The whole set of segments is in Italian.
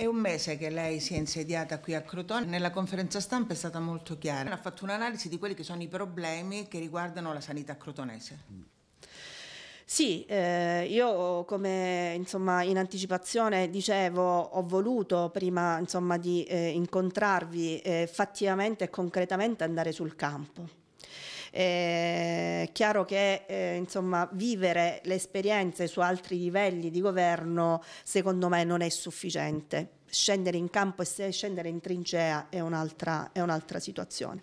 È un mese che lei si è insediata qui a Crotone, nella conferenza stampa è stata molto chiara, ha fatto un'analisi di quelli che sono i problemi che riguardano la sanità crotonese. Sì, eh, io come insomma, in anticipazione dicevo ho voluto prima insomma, di eh, incontrarvi eh, fattivamente e concretamente andare sul campo eh, è chiaro che eh, insomma, vivere le esperienze su altri livelli di governo secondo me non è sufficiente scendere in campo e scendere in trincea è un'altra, è un'altra situazione.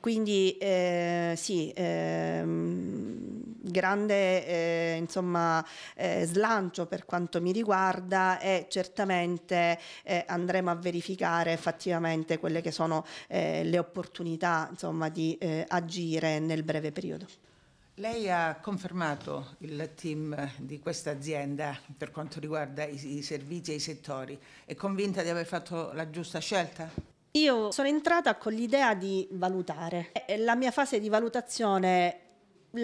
Quindi eh, sì, ehm, grande eh, insomma, eh, slancio per quanto mi riguarda e certamente eh, andremo a verificare effettivamente quelle che sono eh, le opportunità insomma, di eh, agire nel breve periodo. Lei ha confermato il team di questa azienda per quanto riguarda i, i servizi e i settori. È convinta di aver fatto la giusta scelta? Io sono entrata con l'idea di valutare. La mia fase di valutazione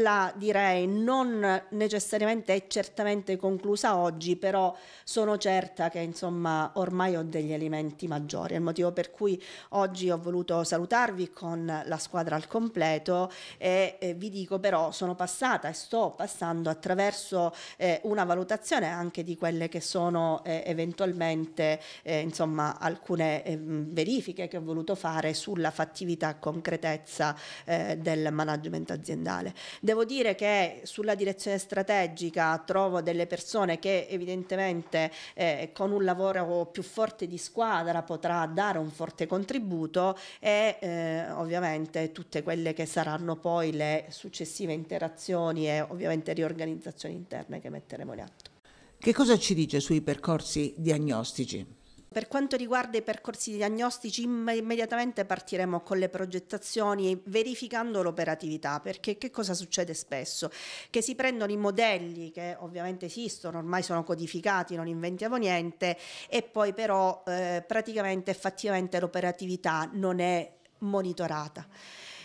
la direi non necessariamente e certamente conclusa oggi, però sono certa che insomma ormai ho degli elementi maggiori, è il motivo per cui oggi ho voluto salutarvi con la squadra al completo e eh, vi dico però sono passata e sto passando attraverso eh, una valutazione anche di quelle che sono eh, eventualmente eh, insomma alcune eh, verifiche che ho voluto fare sulla fattività concretezza eh, del management aziendale. Devo dire che sulla direzione strategica trovo delle persone che evidentemente eh, con un lavoro più forte di squadra potrà dare un forte contributo e eh, ovviamente tutte quelle che saranno poi le successive interazioni e ovviamente riorganizzazioni interne che metteremo in atto. Che cosa ci dice sui percorsi diagnostici? Per quanto riguarda i percorsi diagnostici, immediatamente partiremo con le progettazioni verificando l'operatività, perché che cosa succede spesso? Che si prendono i modelli che ovviamente esistono, ormai sono codificati, non inventiamo niente, e poi però eh, praticamente effettivamente l'operatività non è monitorata.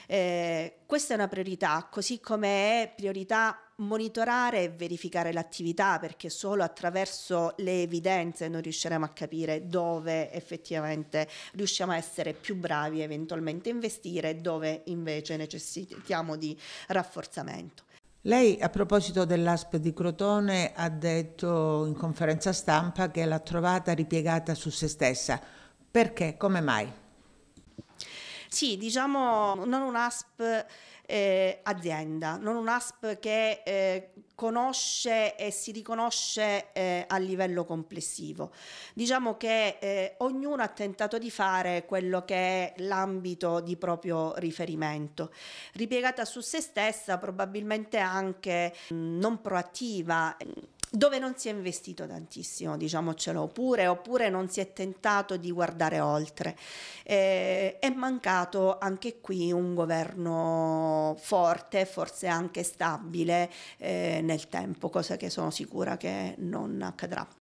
Eh, questa è una priorità, così come è priorità monitorare e verificare l'attività perché solo attraverso le evidenze noi riusciremo a capire dove effettivamente riusciamo a essere più bravi, eventualmente investire e dove invece necessitiamo di rafforzamento. Lei a proposito dell'ASP di Crotone ha detto in conferenza stampa che l'ha trovata ripiegata su se stessa. Perché? Come mai? Sì, diciamo non un'ASP eh, azienda, non un'ASP che eh, conosce e si riconosce eh, a livello complessivo. Diciamo che eh, ognuno ha tentato di fare quello che è l'ambito di proprio riferimento, ripiegata su se stessa, probabilmente anche mh, mm, non proattiva. Mm, dove non si è investito tantissimo, diciamocelo pure, oppure non si è tentato di guardare oltre. Eh, è mancato anche qui un governo forte, forse anche stabile eh, nel tempo, cosa che sono sicura che non accadrà.